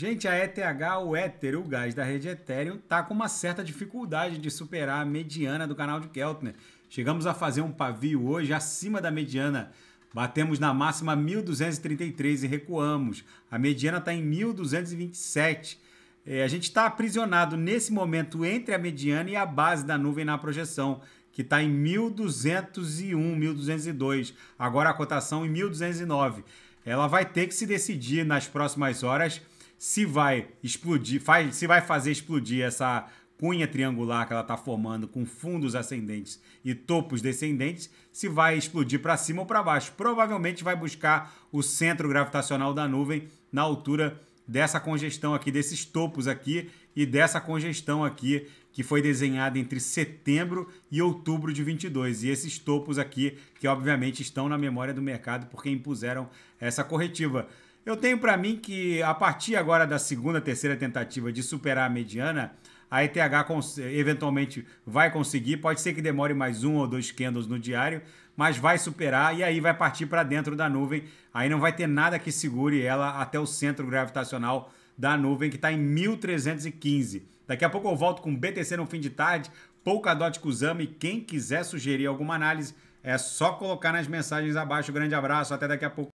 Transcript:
Gente, a ETH, o éter, o gás da rede Ethereum, está com uma certa dificuldade de superar a mediana do canal de Keltner. Chegamos a fazer um pavio hoje acima da mediana. Batemos na máxima 1.233 e recuamos. A mediana está em 1.227. É, a gente está aprisionado nesse momento entre a mediana e a base da nuvem na projeção, que está em 1.201, 1.202. Agora a cotação em 1.209. Ela vai ter que se decidir nas próximas horas se vai explodir, faz, se vai fazer explodir essa cunha triangular que ela está formando com fundos ascendentes e topos descendentes, se vai explodir para cima ou para baixo. Provavelmente vai buscar o centro gravitacional da nuvem na altura dessa congestão aqui, desses topos aqui e dessa congestão aqui que foi desenhada entre setembro e outubro de 22. E esses topos aqui que obviamente estão na memória do mercado porque impuseram essa corretiva. Eu tenho para mim que a partir agora da segunda, terceira tentativa de superar a mediana, a ETH eventualmente vai conseguir. Pode ser que demore mais um ou dois candles no diário, mas vai superar e aí vai partir para dentro da nuvem. Aí não vai ter nada que segure ela até o centro gravitacional da nuvem, que está em 1315. Daqui a pouco eu volto com BTC no fim de tarde, Polkadot Kuzami. Quem quiser sugerir alguma análise, é só colocar nas mensagens abaixo. Grande abraço, até daqui a pouco.